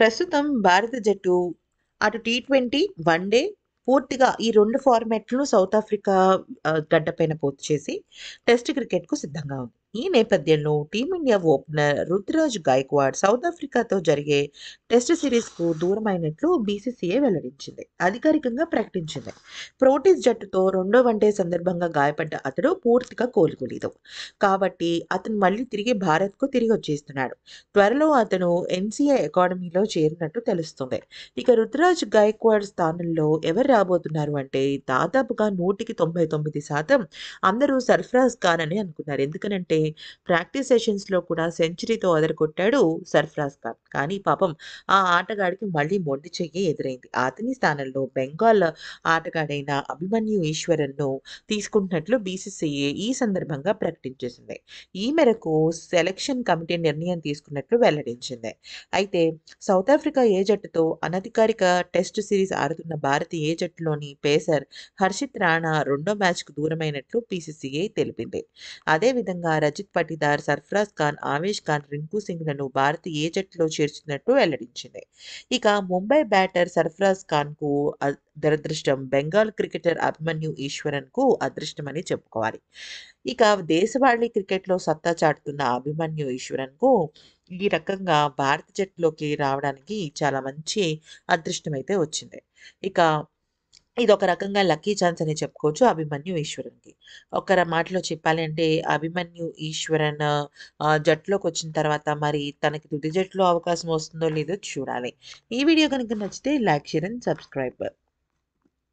ప్రస్తుతం భారత జట్టు అటు టీ ట్వంటీ వన్ డే పూర్తిగా ఈ రెండు ఫార్మాట్లను సౌత్ ఆఫ్రికా గడ్డపైన పూర్తి చేసి టెస్ట్ క్రికెట్కు సిద్ధంగా ఉంది ఈ నేపథ్యంలో టీమిండియా ఓపెనర్ రుతురాజ్ గాయక్వాడ్ సౌత్ ఆఫ్రికాతో జరిగే టెస్ట్ సిరీస్కు దూరమైనట్లు బీసీసీఏ వెల్లడించింది అధికారికంగా ప్రకటించింది ప్రోటీస్ జట్టుతో రెండో వన్డే సందర్భంగా గాయపడ్డ అతడు పూర్తిగా కోలుకోలేదు కాబట్టి అతను మళ్ళీ తిరిగి భారత్కు తిరిగి వచ్చేస్తున్నాడు త్వరలో అతను ఎన్సీఏ అకాడమీలో చేరినట్టు తెలుస్తుంది ఇక రుతురాజ్ గాయక్వాడ్ స్థానంలో ఎవరు రాబోతున్నారు అంటే దాదాపుగా నూటికి తొంభై తొమ్మిది శాతం అందరూ సర్ఫరాజ్ ఖాన్ అని అనుకున్నారు ఎందుకనంటే అలాగే ప్రాక్టీస్ సెషన్స్లో కూడా సెంచరీతో అదరగొట్టాడు సర్ఫరాజ్ ఖాన్ కానీ పాపం ఆ ఆటగాడికి మళ్ళీ మొండి చెయ్యి ఎదురైంది అతని స్థానంలో బెంగాల్ ఆటగాడైన అభిమన్యు ఈశ్వరన్ను తీసుకుంటున్నట్లు బీసీసీఏ ఈ సందర్భంగా ప్రకటించేసింది ఈ మేరకు సెలక్షన్ కమిటీ నిర్ణయం తీసుకున్నట్లు వెల్లడించింది అయితే సౌత్ ఆఫ్రికా ఏ జట్టుతో అనధికారిక టెస్ట్ సిరీస్ ఆడుతున్న భారత ఏ జట్టులోని పేసర్ హర్షిత్ రాణా రెండో మ్యాచ్కు దూరమైనట్లు పీసీసీఐ తెలిపింది అదేవిధంగా రజిత్ పటిదార్ సర్ఫరాజ్ ఖాన్ ఆవేష్ ఖాన్ రింకు లను భారత్ ఏ జట్టులో చేర్చినట్టు వెల్లడించింది ఇక ముంబై బ్యాటర్ సర్ఫరాజ్ ఖాన్కు దురదృష్టం బెంగాల్ క్రికెటర్ అభిమన్యు ఈశ్వరన్కు అదృష్టమని చెప్పుకోవాలి ఇక దేశవాళీ క్రికెట్లో సత్తా చాటుతున్న అభిమన్యు ఈశ్వరన్కు ఈ రకంగా భారత జట్టులోకి రావడానికి చాలా మంచి అదృష్టమైతే వచ్చింది ఇక ఇది ఒక రకంగా లక్కీ ఛాన్స్ అని చెప్పుకోవచ్చు అభిమన్యు ఈశ్వరన్కి ఒకరి మాటలో చెప్పాలి అంటే అభిమన్యు ఈశ్వరన్ జట్టులోకి వచ్చిన తర్వాత మరి తనకి తుది జట్టులో అవకాశం వస్తుందో లేదో చూడాలి ఈ వీడియో కనుక నచ్చితే లైక్ షేర్ అండ్ సబ్స్క్రైబ్